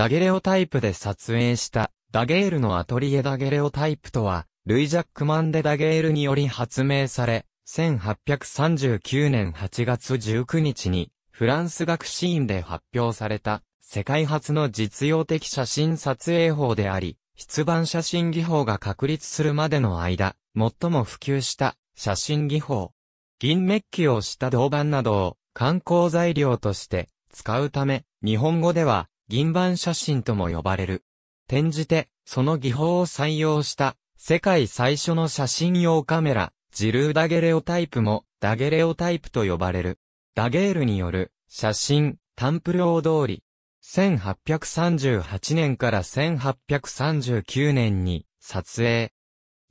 ダゲレオタイプで撮影したダゲールのアトリエダゲレオタイプとは、ルイ・ジャックマン・デ・ダゲールにより発明され、1839年8月19日にフランス学シーンで発表された世界初の実用的写真撮影法であり、出版写真技法が確立するまでの間、最も普及した写真技法。銀メッキをした銅板などを観光材料として使うため、日本語では銀板写真とも呼ばれる。転じて、その技法を採用した、世界最初の写真用カメラ、ジルーダゲレオタイプも、ダゲレオタイプと呼ばれる。ダゲールによる、写真、タンプル王通り。1838年から1839年に、撮影。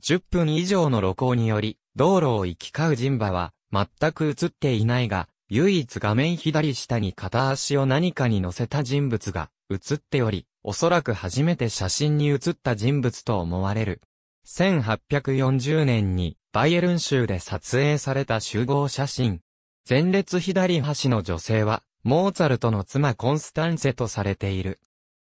10分以上の露光により、道路を行き交う人馬は、全く映っていないが、唯一画面左下に片足を何かに乗せた人物が写っており、おそらく初めて写真に写った人物と思われる。1840年にバイエルン州で撮影された集合写真。前列左端の女性は、モーツァルトの妻コンスタンセとされている。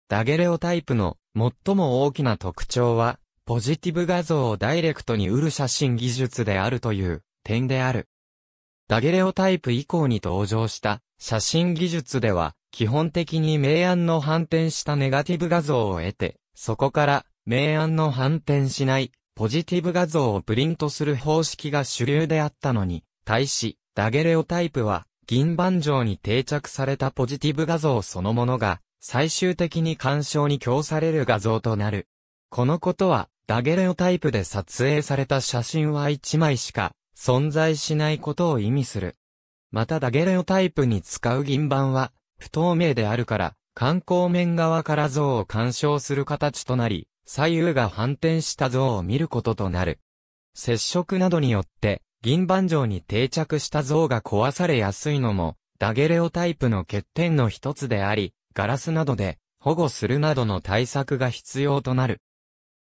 ダゲレオタイプの最も大きな特徴は、ポジティブ画像をダイレクトに売る写真技術であるという点である。ダゲレオタイプ以降に登場した写真技術では、基本的に明暗の反転したネガティブ画像を得て、そこから明暗の反転しないポジティブ画像をプリントする方式が主流であったのに、対し、ダゲレオタイプは、銀板上に定着されたポジティブ画像そのものが、最終的に干渉に供される画像となる。このことは、ダゲレオタイプで撮影された写真は1枚しか存在しないことを意味する。またダゲレオタイプに使う銀板は、不透明であるから、観光面側から像を干渉する形となり、左右が反転した像を見ることとなる。接触などによって、銀板上に定着した像が壊されやすいのも、ダゲレオタイプの欠点の一つであり、ガラスなどで保護するなどの対策が必要となる。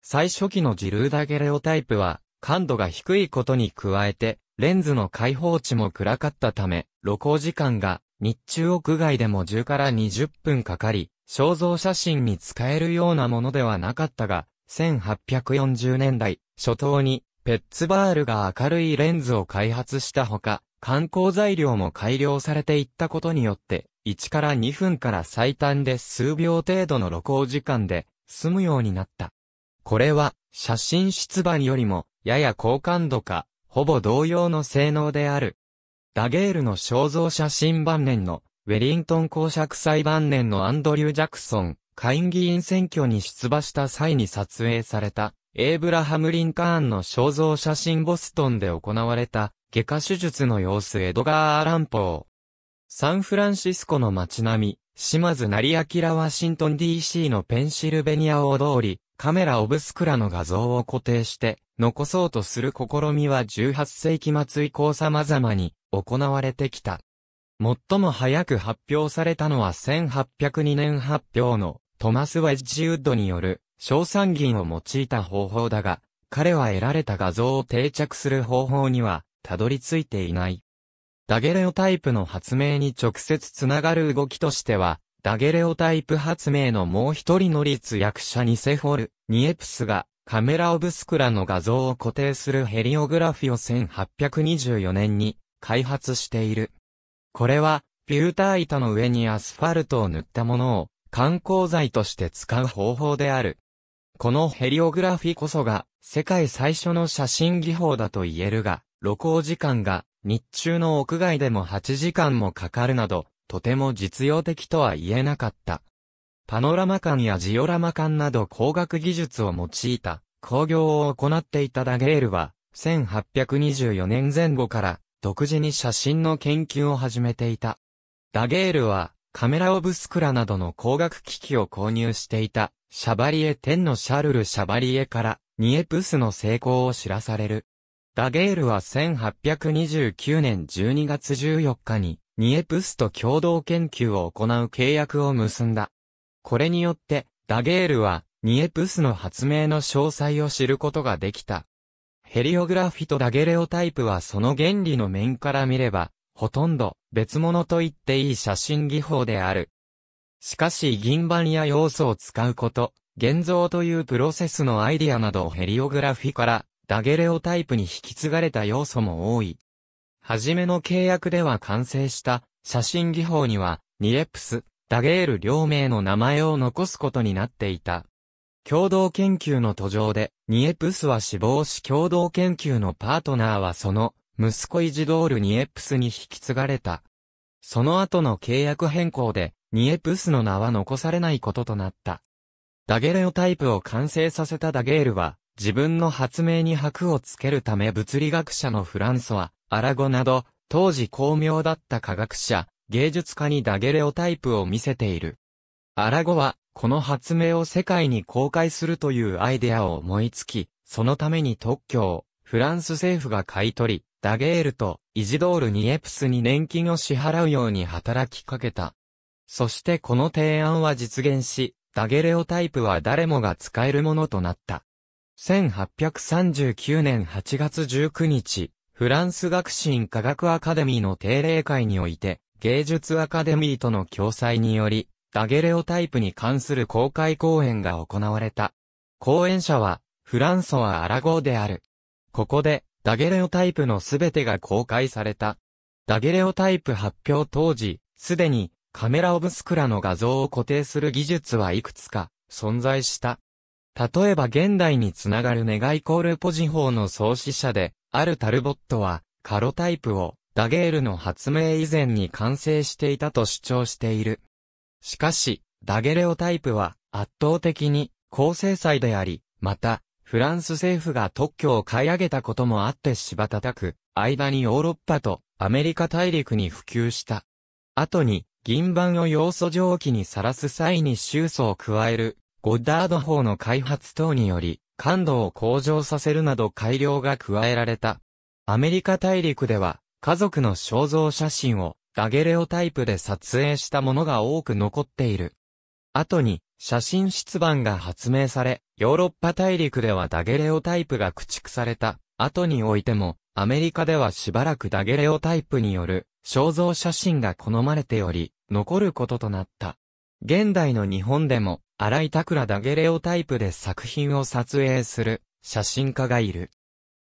最初期のジルーダゲレオタイプは、感度が低いことに加えて、レンズの開放値も暗かったため、露光時間が日中屋外でも10から20分かかり、肖像写真に使えるようなものではなかったが、1840年代初頭にペッツバールが明るいレンズを開発したほか、観光材料も改良されていったことによって、1から2分から最短で数秒程度の露光時間で済むようになった。これは写真出版よりもやや好感度か、ほぼ同様の性能である。ダゲールの肖像写真晩年の、ウェリントン公爵祭晩年のアンドリュー・ジャクソン、下院議員選挙に出馬した際に撮影された、エイブラハム・リンカーンの肖像写真ボストンで行われた、外科手術の様子エドガー・アランポー。サンフランシスコの街並み、島津成明ワシントン DC のペンシルベニア大通り、カメラ・オブスクラの画像を固定して残そうとする試みは18世紀末以降様々に行われてきた。最も早く発表されたのは1802年発表のトマス・ウェッジウッドによる小三銀を用いた方法だが、彼は得られた画像を定着する方法にはたどり着いていない。ダゲレオタイプの発明に直接つながる動きとしては、ダゲレオタイプ発明のもう一人の立役者ニセフォル、ニエプスが、カメラオブスクラの画像を固定するヘリオグラフィを1824年に開発している。これは、フューター板の上にアスファルトを塗ったものを観光材として使う方法である。このヘリオグラフィこそが世界最初の写真技法だと言えるが、露光時間が日中の屋外でも8時間もかかるなど、とても実用的とは言えなかった。パノラマ館やジオラマ館など工学技術を用いた工業を行っていたダゲールは、1824年前後から独自に写真の研究を始めていた。ダゲールは、カメラオブスクラなどの工学機器を購入していた、シャバリエ10のシャルル・シャバリエから、ニエプスの成功を知らされる。ダゲールは1829年12月14日に、ニエプスと共同研究を行う契約を結んだ。これによって、ダゲールは、ニエプスの発明の詳細を知ることができた。ヘリオグラフィとダゲレオタイプはその原理の面から見れば、ほとんど別物と言っていい写真技法である。しかし銀板や要素を使うこと、現像というプロセスのアイディアなどヘリオグラフィからダゲレオタイプに引き継がれた要素も多い。はじめの契約では完成した写真技法には、ニエプス、ダゲール両名の名前を残すことになっていた。共同研究の途上で、ニエプスは死亡し共同研究のパートナーはその、息子イジドール・ニエプスに引き継がれた。その後の契約変更で、ニエプスの名は残されないこととなった。ダゲレオタイプを完成させたダゲールは、自分の発明に箔をつけるため物理学者のフランソワ、アラゴなど、当時巧妙だった科学者、芸術家にダゲレオタイプを見せている。アラゴは、この発明を世界に公開するというアイデアを思いつき、そのために特許を、フランス政府が買い取り、ダゲールとイジドールにエプスに年金を支払うように働きかけた。そしてこの提案は実現し、ダゲレオタイプは誰もが使えるものとなった。1839年8月19日、フランス学神科学アカデミーの定例会において、芸術アカデミーとの共催により、ダゲレオタイプに関する公開講演が行われた。講演者は、フランソワ・アラゴーである。ここで、ダゲレオタイプのすべてが公開された。ダゲレオタイプ発表当時、すでに、カメラオブスクラの画像を固定する技術はいくつか、存在した。例えば現代につながるネガイコールポジ法の創始者で、あるタルボットは、カロタイプを、ダゲールの発明以前に完成していたと主張している。しかし、ダゲレオタイプは、圧倒的に、高精細であり、また、フランス政府が特許を買い上げたこともあって柴叩く、間にヨーロッパとアメリカ大陸に普及した。後に、銀板を要素蒸気にさらす際に臭素を加えるゴッダード法の開発等により、感度を向上させるなど改良が加えられた。アメリカ大陸では、家族の肖像写真をダゲレオタイプで撮影したものが多く残っている。後に、写真出版が発明され、ヨーロッパ大陸ではダゲレオタイプが駆逐された。後においても、アメリカではしばらくダゲレオタイプによる肖像写真が好まれており、残ることとなった。現代の日本でも、荒井拓らダゲレオタイプで作品を撮影する写真家がいる。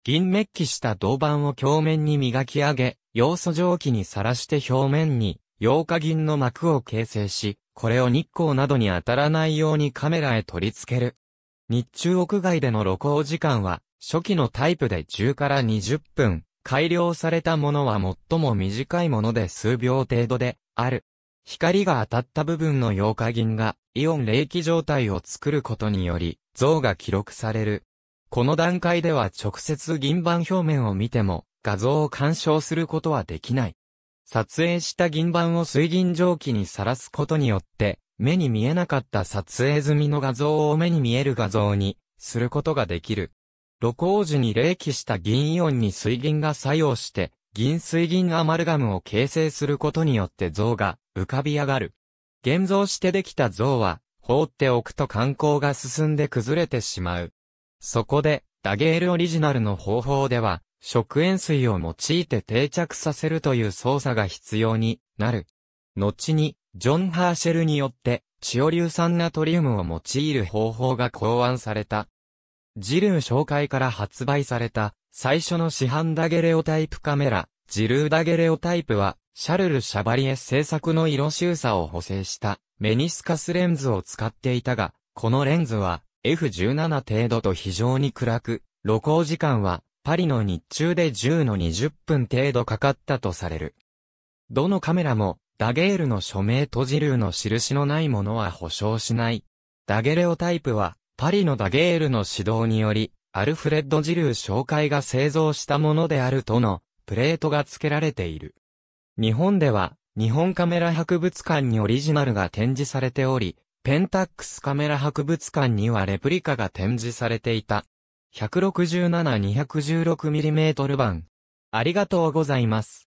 銀メッキした銅板を鏡面に磨き上げ、要素蒸気にさらして表面に、溶化銀の膜を形成し、これを日光などに当たらないようにカメラへ取り付ける。日中屋外での露光時間は、初期のタイプで10から20分、改良されたものは最も短いもので数秒程度で、ある。光が当たった部分の溶化銀がイオン冷気状態を作ることにより、像が記録される。この段階では直接銀板表面を見ても画像を干渉することはできない。撮影した銀板を水銀蒸気にさらすことによって、目に見えなかった撮影済みの画像を目に見える画像にすることができる。露光時に冷気した銀イオンに水銀が作用して、銀水銀アマルガムを形成することによって像が浮かび上がる。現像してできた像は、放っておくと観光が進んで崩れてしまう。そこで、ダゲールオリジナルの方法では、食塩水を用いて定着させるという操作が必要になる。後に、ジョン・ハーシェルによって、チオ硫酸ナトリウムを用いる方法が考案された。ジルー紹介から発売された最初の市販ダゲレオタイプカメラ、ジルーダゲレオタイプは、シャルル・シャバリエ製作の色収差を補正したメニスカスレンズを使っていたが、このレンズは F17 程度と非常に暗く、露光時間はパリの日中で10の20分程度かかったとされる。どのカメラもダゲールの署名とジルーの印のないものは保証しない。ダゲレオタイプはパリのダゲールの指導によりアルフレッド・ジルー紹介が製造したものであるとのプレートが付けられている。日本では日本カメラ博物館にオリジナルが展示されており、ペンタックスカメラ博物館にはレプリカが展示されていた。167-216mm 版。ありがとうございます。